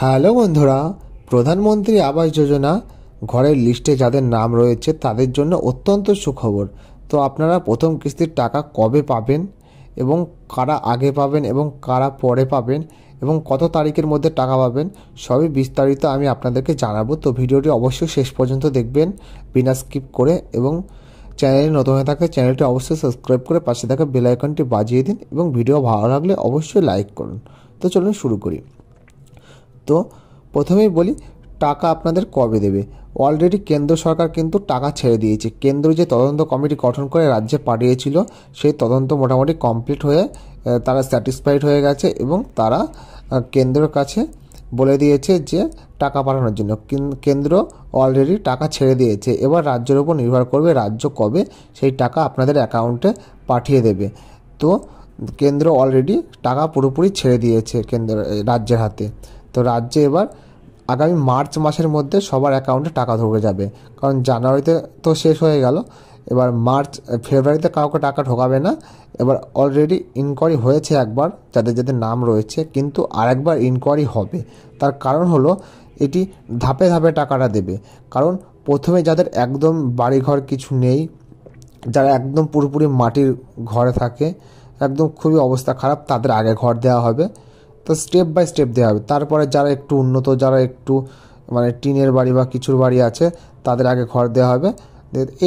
hello বন্ধুরা প্রধানমন্ত্রী আবাস যোজনা ঘরের লিস্টে যাদের নাম রয়েছে তাদের জন্য অত্যন্ত সুখবর তো আপনারা প্রথম কিস্তির টাকা কবে পাবেন এবং কারা আগে পাবেন এবং কারা পরে পাবেন এবং কত তারিখের মধ্যে টাকা পাবেন সবই বিস্তারিত আমি আপনাদেরকে জানাবো তো ভিডিওটি অবশ্যই শেষ পর্যন্ত দেখবেন বিনা স্কিপ করে এবং চ্যানেলে নতুন হয়ে থাকলে চ্যানেলটি অবশ্যই সাবস্ক্রাইব করে পাশে থাকা বেল বাজিয়ে দিন এবং ভিডিও ভালো লাগলে অবশ্যই লাইক করুন তো চলুন শুরু করি তো প্রথমেই বলি টাকা আপনাদের কবে দেবে অলরেডি কেন্দ্র সরকার কিন্তু টাকা ছেড়ে দিয়েছে কেন্দ্র যে তদন্ত কমিটি গঠন করে রাজ্যে পাঠিয়েছিল সেই তদন্ত মোটামুটি কমপ্লিট হয়ে তারা স্যাটিসফাইড হয়ে গেছে এবং তারা কেন্দ্রের কাছে বলে দিয়েছে যে টাকা পাঠানোর জন্য কেন্দ্র অলরেডি টাকা ছেড়ে দিয়েছে এবার রাজ্যের উপর নির্ভর করবে রাজ্য কবে সেই টাকা আপনাদের অ্যাকাউন্টে পাঠিয়ে দেবে তো কেন্দ্র অলরেডি টাকা পুরোপুরি ছেড়ে দিয়েছে কেন্দ্র রাজ্যের হাতে তো রাজ্যে এবার আগামী মার্চ মাসের মধ্যে সবার অ্যাকাউন্টে টাকা ঢুকে যাবে কারণ জানুয়ারিতে তো শেষ হয়ে গেল এবার মার্চ ফেব্রুয়ারিতে কাউকে টাকা ঢোকাবে না এবার অলরেডি ইনকোয়ারি হয়েছে একবার যাদের যাদের নাম রয়েছে কিন্তু আরেকবার ইনকোয়ারি হবে তার কারণ হলো এটি ধাপে ধাপে টাকাটা দেবে কারণ প্রথমে যাদের একদম বাড়িঘর কিছু নেই যারা একদম পুরোপুরি মাটির ঘরে থাকে একদম খুবই অবস্থা খারাপ তাদের আগে ঘর দেওয়া হবে তো স্টেপ বাই স্টেপ দেওয়া হবে তারপরে যারা একটু উন্নত যারা একটু মানে টিনের বাড়ি বা কিছুর বাড়ি আছে তাদের আগে ঘর দেওয়া হবে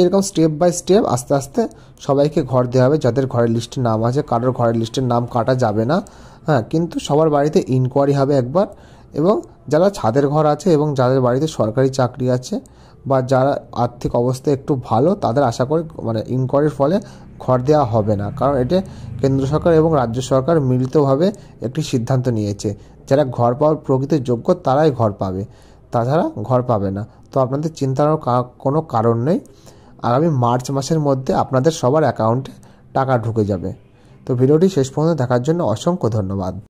এরকম স্টেপ বাই স্টেপ আস্তে আস্তে সবাইকে ঘর দেওয়া হবে যাদের ঘরের লিস্টে নাম আছে কারোর ঘরের লিস্টের নাম কাটা যাবে না হ্যাঁ কিন্তু সবার বাড়িতে ইনকোয়ারি হবে একবার এবং যারা ছাদের ঘর আছে এবং যাদের বাড়িতে সরকারি চাকরি আছে বা যারা আর্থিক অবস্থা একটু ভালো তাদের আশা করি মানে ইনকোয়ারির ফলে ঘর দেওয়া হবে না কারণ এটি কেন্দ্র সরকার এবং রাজ্য সরকার মিলিতভাবে একটি সিদ্ধান্ত নিয়েছে যারা ঘর পাওয়ার প্রকৃত যোগ্য তারাই ঘর পাবে তাছাড়া ঘর পাবে না তো আপনাদের চিন্তার কোনো কারণ নেই আগামী মার্চ মাসের মধ্যে আপনাদের সবার অ্যাকাউন্টে টাকা ঢুকে যাবে তো ভিডিওটি শেষ পর্যন্ত দেখার জন্য অসংখ্য ধন্যবাদ